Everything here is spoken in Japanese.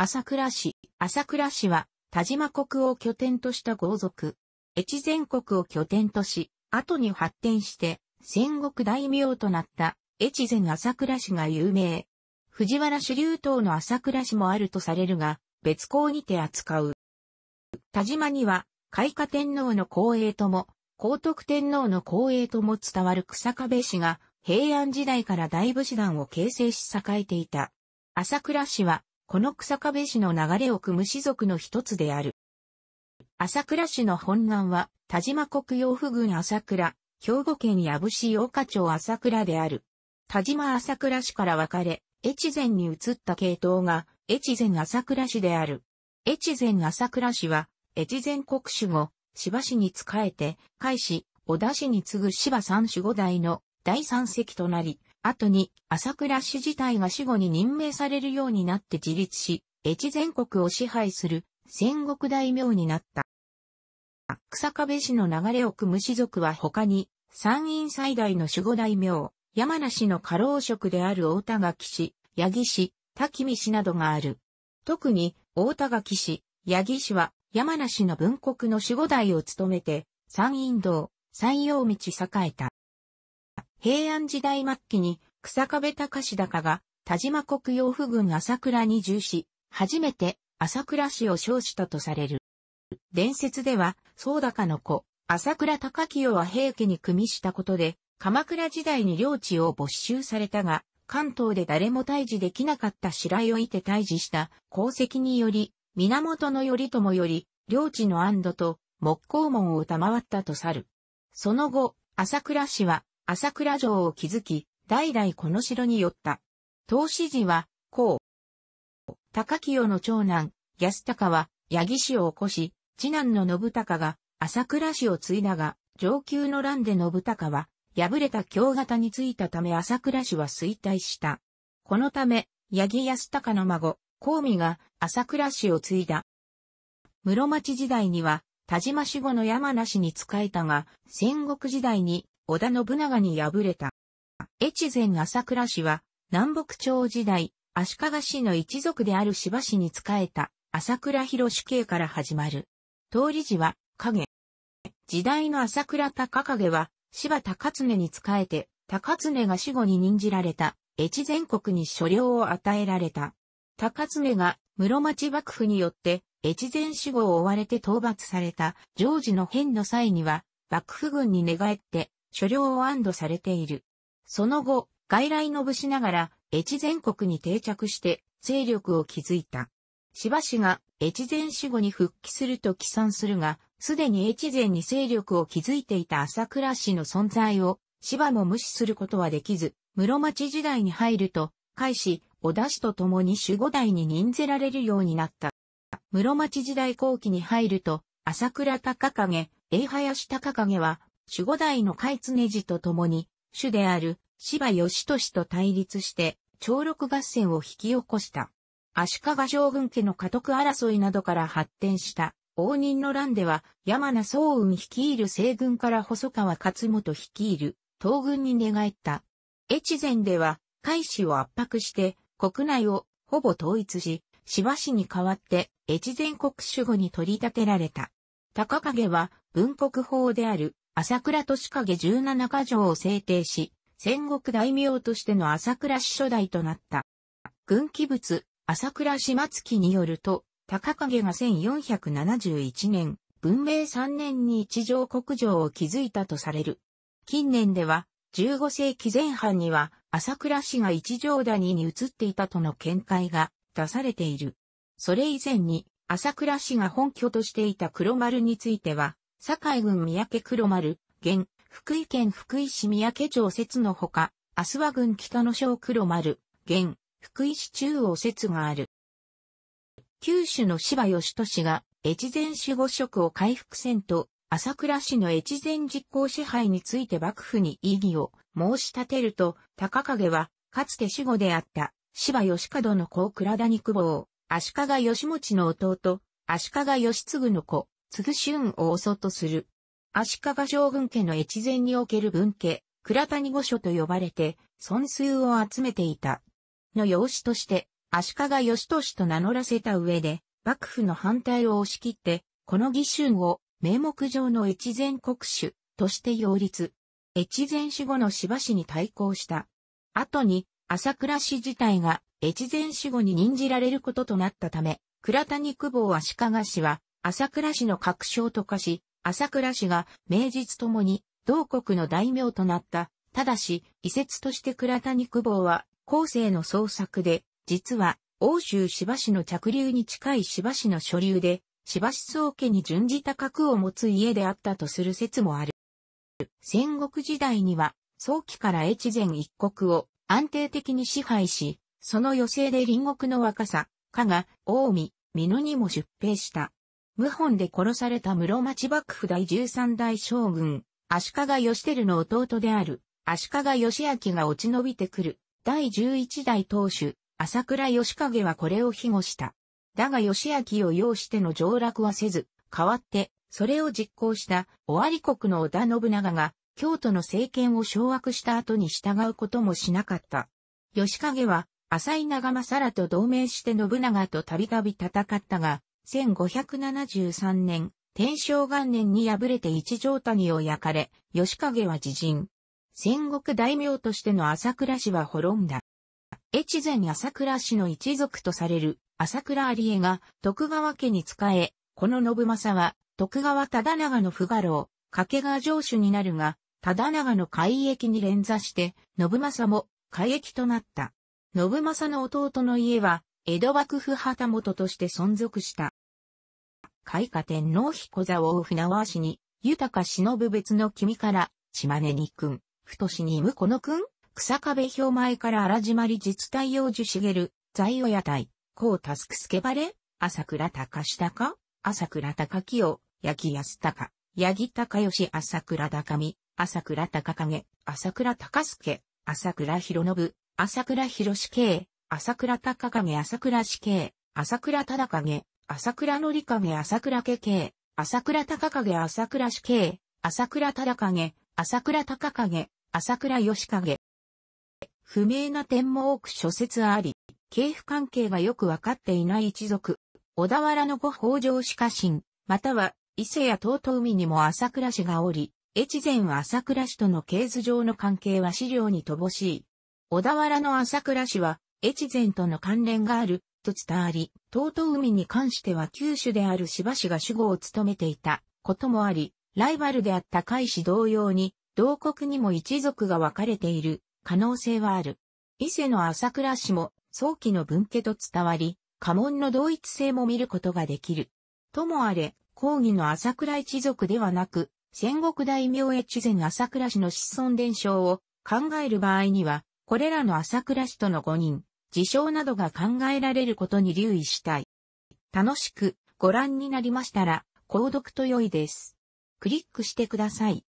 朝倉氏。朝倉氏は、田島国を拠点とした豪族。越前国を拠点とし、後に発展して、戦国大名となった、越前朝倉氏が有名。藤原主流等の朝倉氏もあるとされるが、別校にて扱う。田島には、開化天皇の後栄とも、高徳天皇の後栄とも伝わる草壁氏が、平安時代から大武士団を形成し栄えていた。朝倉氏は、この草壁市の流れを組む氏族の一つである。朝倉市の本願は、田島国洋府郡朝倉、兵庫県矢部市大華町朝倉である。田島朝倉市から分かれ、越前に移った系統が、越前朝倉市である。越前朝倉市は、越前国主後、芝市に仕えて、海市、小田市に次ぐ芝三種五代の第三席となり、後に朝倉氏自体が死後に任命されるようになって自立し、越前国を支配する戦国大名になった。草壁氏の流れを組む士族は他に、山陰最大の守護大名、山梨の家老職である大田垣氏、八木氏、滝見氏などがある。特に、大田垣氏、八木氏は、山梨の文国の守護代を務めて、山陰道、山陽道栄えた。平安時代末期に、草壁隆高が、田島国洋府軍朝倉に従し、初めて朝倉氏を称したとされる。伝説では、宗高の子、朝倉高清は平家に組みしたことで、鎌倉時代に領地を没収されたが、関東で誰も退治できなかった白井をいて退治した功績により、源頼朝より、領地の安堵と木工門を賜ったとさる。その後、朝倉氏は朝倉城を築き、代々この城に寄った。投資時は、こう。高清の長男、安高は、八木氏を起こし、次男の信高が、朝倉氏を継いだが、上級の乱で信高は、敗れた京型についたため朝倉氏は衰退した。このため、八木安高の孫、孔美が朝倉氏を継いだ。室町時代には、田島守護の山梨に仕えたが、戦国時代に織田信長に敗れた。越前朝倉氏は、南北朝時代、足利氏の一族である芝氏に仕えた、朝倉広主家から始まる。通り時は、影。時代の朝倉高影は、芝高常に仕えて、高常が死後に任じられた、越前国に所領を与えられた。高常が室町幕府によって越前守護を追われて討伐された常時の変の際には幕府軍に寝返って所領を安堵されている。その後、外来の武士ながら、越前国に定着して、勢力を築いた。しばしが、越前死後に復帰すると起算するが、すでに越前に勢力を築いていた朝倉氏の存在を、芝も無視することはできず、室町時代に入ると、海氏、小田氏と共に守護代に任ぜられるようになった。室町時代後期に入ると、朝倉高影、栄林高影は、守護代のイツネ寺と共に、主である芝義俊と対立して、長六合戦を引き起こした。足利将軍家の家督争いなどから発展した応仁の乱では山名総雲率いる西軍から細川勝元率いる東軍に寝返った。越前では海市を圧迫して国内をほぼ統一し、芝市に代わって越前国守護に取り立てられた。高影は文国法である朝倉利影17か条を制定し、戦国大名としての朝倉氏初代となった。軍記物、朝倉始末期によると、高影が1471年、文明3年に一条国城を築いたとされる。近年では、15世紀前半には、朝倉氏が一条谷に移っていたとの見解が出されている。それ以前に、朝倉氏が本拠としていた黒丸については、堺郡三宅黒丸、現、福井県福井市三宅町説のほか、阿諏訪郡北野省黒丸、現、福井市中央説がある。九州の芝義俊が、越前守護職を回復せんと、朝倉市の越前実行支配について幕府に異議を申し立てると、高影は、かつて守護であった、芝義門の子倉田に久保を、足利義持の弟、足利義継の子、継春を襲とする。足利将軍家の越前における文家、倉谷御所と呼ばれて、尊数を集めていた。の養子として、足利義俊と名乗らせた上で、幕府の反対を押し切って、この義春を名目上の越前国主として擁立。越前守護の芝氏に対抗した。後に、朝倉氏自体が越前守護に任じられることとなったため、倉谷久保足利氏は、朝倉氏の確証と化し、朝倉氏が名実ともに同国の大名となった。ただし、遺説として倉谷久保は、後世の創作で、実は、欧州芝市の着流に近い芝市の所流で、芝市宗家に準じた格を持つ家であったとする説もある。戦国時代には、早期から越前一国を安定的に支配し、その余勢で隣国の若さ、加賀、近江、美濃にも出兵した。謀反で殺された室町幕府第13代将軍、足利義輝の弟である、足利義明が落ち延びてくる、第11代当主、朝倉義景はこれを庇護した。だが義明を要しての上落はせず、代わって、それを実行した尾張国の織田信長が、京都の政権を掌握した後に従うこともしなかった。義景は、浅井長政らと同盟して信長とたびたび戦ったが、1573年、天正元年に敗れて一条谷を焼かれ、吉影は自陣。戦国大名としての朝倉氏は滅んだ。越前朝倉氏の一族とされる朝倉有恵が徳川家に仕え、この信正は徳川忠長の不画老、掛川城主になるが、忠長の海役に連座して、信正も海役となった。信正の弟の家は、江戸幕府旗本として存続した。開花天皇彦座を大船わしに、豊か忍別の君から、島根に君、太しに婿の君、草壁表前から荒まり実体陽樹茂、る、在与屋台、高タスクスケバレ、朝倉隆高、朝倉隆清、八木安高、八木隆義朝倉隆美、朝倉隆景、朝倉隆介、朝倉博信、朝倉博志慶、朝倉隆景朝倉志慶、朝倉忠景、朝倉則影朝倉家系、朝倉高影朝倉氏系、朝倉忠影、朝倉高影、朝倉義影。不明な点も多く諸説あり、系譜関係がよくわかっていない一族、小田原の御北条氏家臣、または伊勢や東東海にも朝倉氏がおり、越前朝倉氏との系図上の関係は資料に乏しい。小田原の朝倉氏は、越前との関連があると伝わり、東東海に関しては九州である芝氏が主語を務めていたこともあり、ライバルであった海氏同様に、同国にも一族が分かれている可能性はある。伊勢の朝倉氏も早期の分家と伝わり、家紋の同一性も見ることができる。ともあれ、抗議の朝倉一族ではなく、戦国大名越前朝倉氏の子孫伝承を考える場合には、これらの朝倉氏との五人、事象などが考えられることに留意したい。楽しくご覧になりましたら、購読と良いです。クリックしてください。